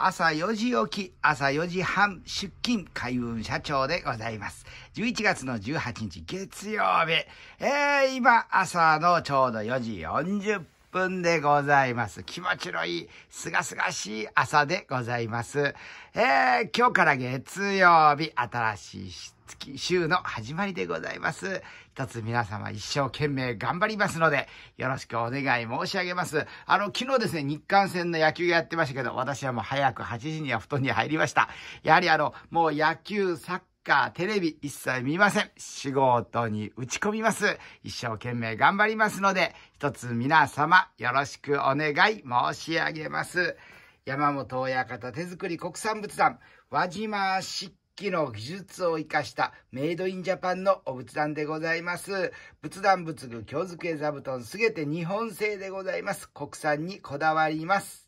朝4時起き、朝4時半出勤、海運社長でございます。11月の18日月曜日、えー、今朝のちょうど4時40分。分でございます。気持ちのいい、すがすがしい朝でございます。えー、今日から月曜日、新しい月、週の始まりでございます。一つ皆様一生懸命頑張りますので、よろしくお願い申し上げます。あの、昨日ですね、日韓戦の野球やってましたけど、私はもう早く8時には布団に入りました。やはりあの、もう野球、サッカー、カー、テレビ一切見ません。仕事に打ち込みます。一生懸命頑張りますので、一つ皆様よろしくお願い申し上げます。山本親方手作り国産仏壇、輪島漆器の技術を生かしたメイドインジャパンのお仏壇でございます。仏壇仏具、京漬け座布団、すべて日本製でございます。国産にこだわります。